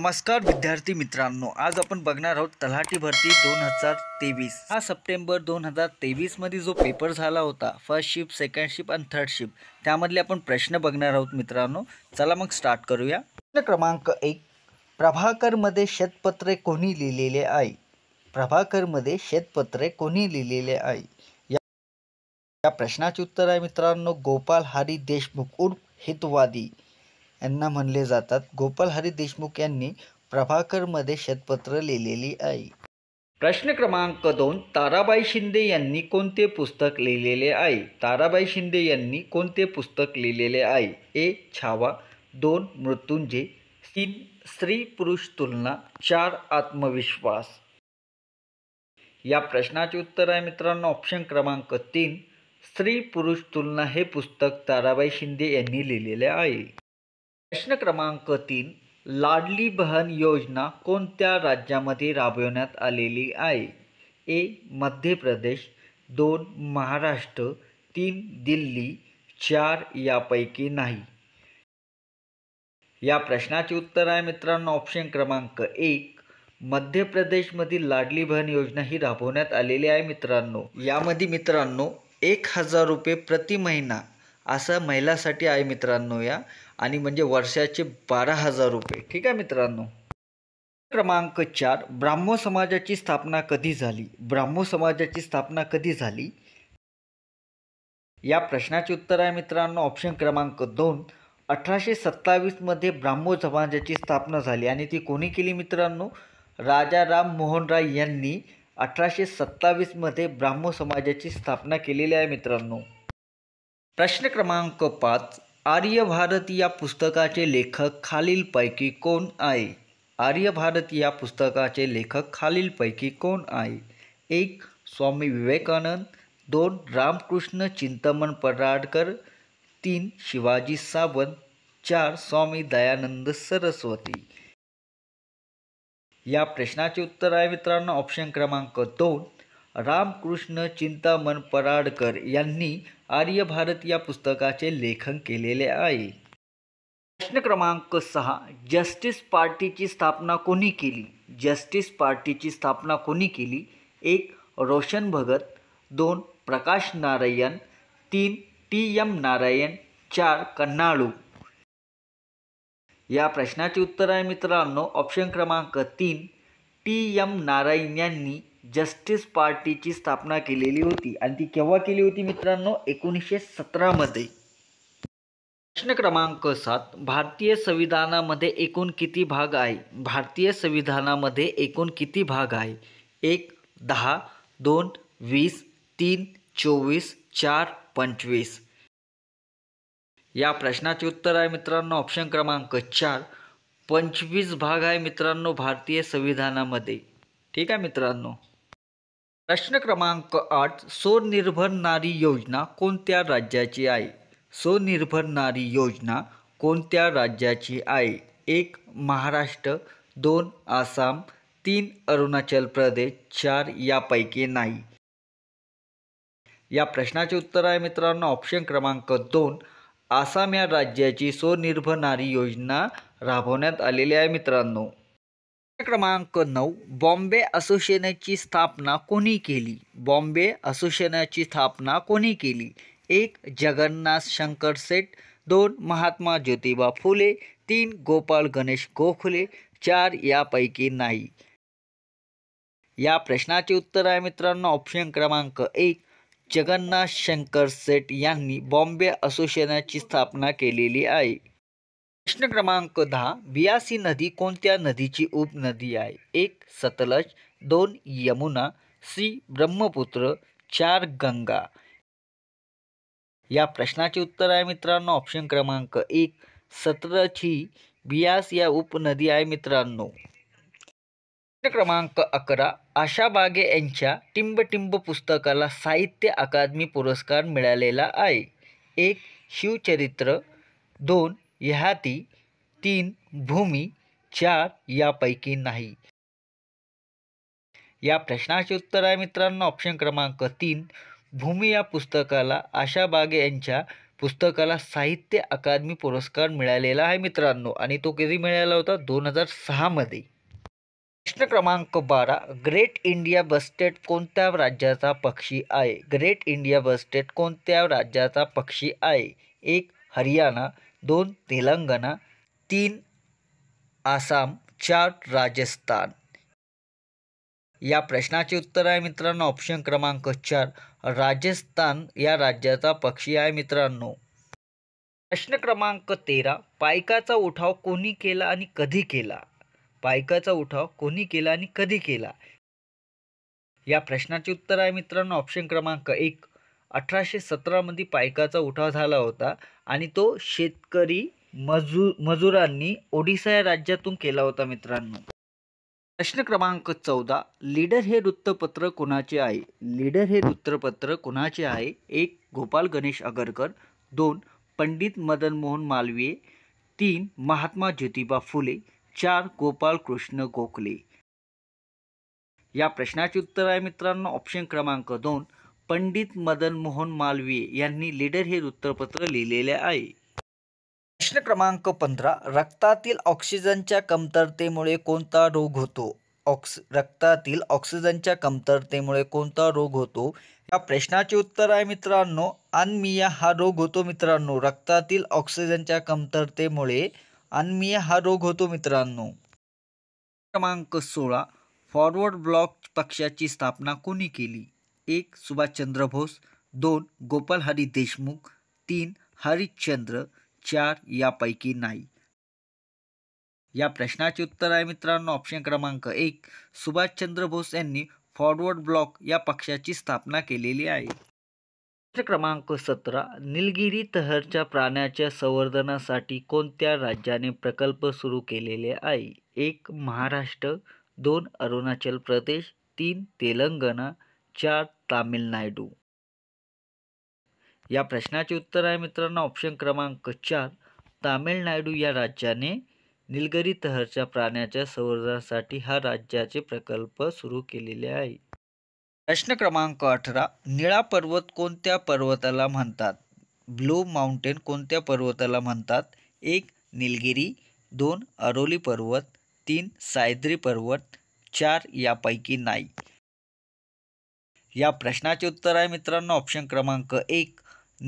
नमस्कार विद्यार्थी मित्रांनो आज आपण बघणार आहोत तलाठी भरती दोन हजार तेवीस हा सप्टेंबर दोन हजार तेवीसमध्ये जो पेपर झाला होता फर्स्ट शिफ्ट सेकंड शिफ्ट आणि थर्ड शिफ्ट त्यामधले आपण प्रश्न बघणार आहोत मित्रांनो चला मग स्टार्ट करूया प्रश्न क्रमांक एक प्रभाकरमध्ये शेतपत्रे कोणी लिहिलेले आहे प्रभाकरमध्ये शेतपत्रे कोणी लिहिलेले आहे या प्रश्नाचे उत्तर आहे मित्रांनो गोपाल हरी देशमुख उर्फ हितवादी यांना म्हणले जातात गोपालहरी देशमुख यांनी प्रभाकरमध्ये शतपत्र लिहिलेली आहे प्रश्न क्रमांक दोन ताराबाई शिंदे यांनी कोणते पुस्तक लिहिलेले आहे ताराबाई शिंदे यांनी कोणते पुस्तक लिहिलेले आहे ए छावा दोन मृत्युंजय तीन स्त्री पुरुष तुलना चार आत्मविश्वास या प्रश्नाचे उत्तर आहे मित्रांनो ऑप्शन क्रमांक तीन स्त्री पुरुष तुलना हे पुस्तक ताराबाई शिंदे यांनी लिहिलेले आहे प्रश्न क्रमांक तीन लाडली बहन योजना कोणत्या राज्यामध्ये राबविण्यात आलेली आहे ए मध्य प्रदेश दोन महाराष्ट्र तीन दिल्ली चार यापैकी नाही या प्रश्नाचे उत्तर आहे मित्रांनो ऑप्शन क्रमांक एक मध्य प्रदेशमधील लाडली बहन योजना ही राबवण्यात आलेली आहे मित्रांनो यामध्ये मित्रांनो एक हजार रुपये प्रति महिना असं महिलासाठी आहे मित्रांनो या आणि म्हणजे वर्षाचे बारा हजार रुपये ठीक आहे मित्रांनो क्रमांक चार ब्राह्मो समाजाची स्थापना कधी झाली ब्राह्मो समाजाची स्थापना कधी झाली या प्रश्नाचे उत्तर आहे मित्रांनो ऑप्शन क्रमांक दोन अठराशे सत्तावीसमध्ये ब्राह्मो समाजाची स्थापना झाली आणि ती कोणी केली मित्रांनो राजा राम मोहन राय यांनी अठराशे सत्तावीसमध्ये ब्राह्मो समाजाची स्थापना केलेली आहे मित्रांनो प्रश्न क्रमांक पाच आर्यभारत या पुस्तकाचे लेखक खालीलपैकी कोण आहे आर्यभारत या पुस्तकाचे लेखक खालीलपैकी कोण आहे एक स्वामी विवेकानंद दोन रामकृष्ण चिंतमन पराडकर तीन शिवाजी सावंत चार स्वामी दयानंद सरस्वती या प्रश्नाचे उत्तर आहे मित्रांनो ऑप्शन क्रमांक दोन रामकृष्ण चिंतामण पराडकर यांनी आर्यभारत या पुस्तकाचे लेखन केलेले आहे प्रश्न क्रमांक सहा जस्टिस पार्टीची स्थापना कोणी केली जस्टिस पार्टीची स्थापना कोणी केली एक रोशन भगत दोन प्रकाश नारायण तीन टी एम नारायण चार कन्नाळू या प्रश्नाचे उत्तर आहे मित्रांनो ऑप्शन क्रमांक तीन टी एम नारायण यांनी जस्टिस पार्टीची स्थापना केलेली होती आणि ती केव्हा केली होती मित्रांनो एकोणीसशे सतरामध्ये प्रश्न क्रमांक सात भारतीय संविधानामध्ये एकूण किती भाग आहे भारतीय संविधानामध्ये एकूण किती भाग आहे एक दहा दोन वीस तीन चोवीस चार पंचवीस या प्रश्नाचे उत्तर आहे मित्रांनो ऑप्शन क्रमांक चार पंचवीस भाग आहे मित्रांनो भारतीय संविधानामध्ये ठीक आहे मित्रांनो प्रश्न क्रमांक आठ स्वनिर्भर नारी योजना कोणत्या राज्याची आहे स्वनिर्भर नारी योजना कोणत्या राज्याची आहे एक महाराष्ट्र दोन आसाम तीन अरुणाचल प्रदेश चार यापैकी नाही या प्रश्नाचे उत्तर आहे मित्रांनो ऑप्शन क्रमांक दोन आसाम या राज्याची स्वनिर्भर नारी योजना राबवण्यात आलेली आहे मित्रांनो क्रमांक नऊ बॉम्बे असोसिएशनची स्थापना कोणी केली बॉम्बे असोसिएशनची स्थापना कोणी केली एक जगन्नाथ शंकर सेठ दोन महात्मा ज्योतिबा फुले तीन गोपाळ गणेश गोखले चार यापैकी नाही या प्रश्नाचे उत्तर आहे मित्रांनो ऑप्शन क्रमांक एक जगन्नाथ शंकर सेठ यांनी बॉम्बे असोसिएशनची स्थापना केलेली आहे प्रश्न क्रमांक दहा बियासी नदी कोणत्या नदीची उपनदी आहे एक सतलज दोन यमुना सी ब्रह्मपुत्र चार गंगा या प्रश्नाचे उत्तर आहे मित्रांनो ऑप्शन क्रमांक एक सतलज ही बियास या उपनदी आहे मित्रांनो प्रश्न क्रमांक अकरा आशा बागे यांच्या टिंबटिंब पुस्तकाला साहित्य अकादमी पुरस्कार मिळालेला आहे एक शिवचरित्र दोन ह्याती तीन भूमी चार यापैकी नाही या प्रश्नाचे उत्तर आहे मित्रांनो ऑप्शन क्रमांक तीन भूमी या पुस्तकाला आशा बागे यांच्या पुस्तकाला साहित्य अकादमी पुरस्कार मिळालेला आहे मित्रांनो आणि तो कधी मिळाला होता दोन हजार सहामध्ये प्रश्न क्रमांक बारा ग्रेट इंडिया बस्टेट कोणत्या राज्याचा पक्षी आहे ग्रेट इंडिया बस्टेट कोणत्या राज्याचा पक्षी आहे एक हरियाणा दोन तेलंगणा तीन आसाम चार राजस्थान या प्रश्नाचे उत्तर आहे मित्रांनो ऑप्शन क्रमांक चार राजस्थान या राज्याचा पक्षी आहे मित्रांनो प्रश्न क्रमांक तेरा पायकाचा उठाव कोणी केला आणि कधी केला पायकाचा उठाव कोणी केला आणि कधी केला या प्रश्नाचे उत्तर आहे मित्रांनो ऑप्शन क्रमांक एक अठराशे सतरामध्ये पायकाचा उठाव झाला होता आणि तो शेतकरी मजू मजुरांनी ओडिसा या राज्यातून केला होता मित्रांनो प्रश्न क्रमांक चौदा लीडर हे वृत्तपत्र कोणाचे आहे लीडर हे वृत्तपत्र कोणाचे आहे एक गोपाल गणेश आगरकर दोन पंडित मदन मोहन मालवीय तीन महात्मा ज्योतिबा फुले चार गोपाल कृष्ण गोखले या प्रश्नाचे उत्तर आहे मित्रांनो ऑप्शन क्रमांक दोन पंडित मदन मोहन मालवीय यांनी लीडर हे वृत्तपत्र लिहिलेले आहे प्रश्न क्रमांक पंधरा रक्तातील ऑक्सिजनच्या कमतरतेमुळे कोणता रोग होतो ऑक्स रक्तातील ऑक्सिजनच्या कमतरतेमुळे कोणता रोग होतो या प्रश्नाचे उत्तर आहे मित्रांनो अन्मिया हा रोग होतो मित्रांनो रक्तातील ऑक्सिजनच्या कमतरतेमुळे अनमिया हा रोग होतो मित्रांनो क्रमांक सोळा फॉरवर्ड ब्लॉक पक्षाची स्थापना कोणी केली एक सुभाषचंद्र बोस दोन गोपालहरी देशमुख तीन हरिश्चंद्र चार यापैकी नाही या प्रश्नाचे उत्तर आहे मित्रांनो ऑप्शन क्रमांक एक सुभाषचंद्र बोस यांनी फॉरवर्ड ब्लॉक या पक्षाची स्थापना केलेली आहे क्रमांक सतरा निलगिरी तहरच्या प्राण्याच्या संवर्धनासाठी कोणत्या राज्याने प्रकल्प सुरू केलेले आहे एक महाराष्ट्र दोन अरुणाचल प्रदेश तीन तेलंगणा चार तामिळनाडू या प्रश्नाचे उत्तर आहे मित्रांनो ऑप्शन क्रमांक चार तामिळनाडू या राज्याने निलगिरी तहरच्या प्राण्याच्या संवर्धनासाठी हा राज्याचे प्रकल्प सुरू केलेले आहे प्रश्न क्रमांक अठरा निळा पर्वत कोणत्या पर्वताला म्हणतात ब्लू माउंटेन कोणत्या पर्वताला म्हणतात एक निलगिरी दोन अरोली पर्वत तीन सायद्री पर्वत चार यापैकी नाही या प्रश्नाचे उत्तर आहे मित्रांनो ऑप्शन क्रमांक एक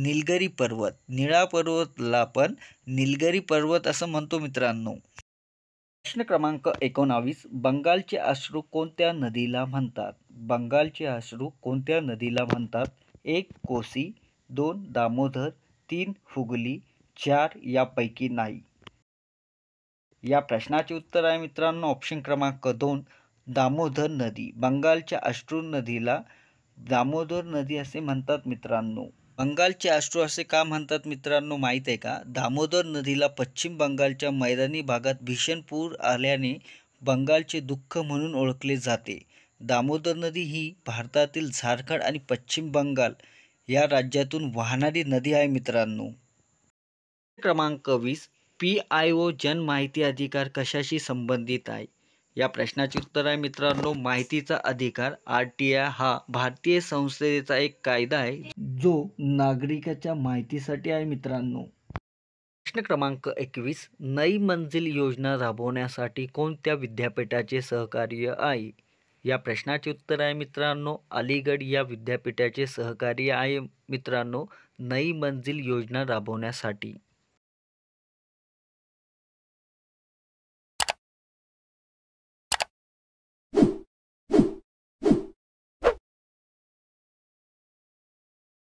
निलगरी पर्वत निळा पर्वतला पण निलगरी पर्वत असं म्हणतो मित्रांनो प्रश्न क्रमांक एकोणावीस बंगालचे अश्रू कोणत्या नदीला म्हणतात बंगालचे अश्रू कोणत्या नदीला म्हणतात एक कोसी दोन दामोदर तीन हुगली चार यापैकी नाही या प्रश्नाचे उत्तर आहे मित्रांनो ऑप्शन क्रमांक दोन दामोदर नदी बंगालच्या अश्रू नदीला दामोदर नदी असे म्हणतात मित्रांनो बंगालचे अश्रू असे का म्हणतात मित्रांनो माहीत आहे का दामोदर नदीला पश्चिम बंगालच्या मैदानी भागात भीषण पूर आल्याने बंगालचे दुःख म्हणून ओळखले जाते दामोदर नदी ही भारतातील झारखंड आणि पश्चिम बंगाल या राज्यातून वाहणारी नदी आहे मित्रांनो क्रमांक वीस पी आय ओ जनमाहिती अधिकार कशाशी संबंधित आहे या प्रश्नाचे उत्तर आहे मित्रांनो माहितीचा अधिकार आर टी आय हा भारतीय संसदेचा एक कायदा आहे जो नागरिकाच्या माहितीसाठी आहे मित्रांनो प्रश्न क्रमांक एकवीस नई मंजिल योजना राबवण्यासाठी कोणत्या विद्यापीठाचे सहकार्य आहे या प्रश्नाचे उत्तर आहे मित्रांनो अलीगड या विद्यापीठाचे सहकार्य आहे मित्रांनो नई मंजिल योजना राबवण्यासाठी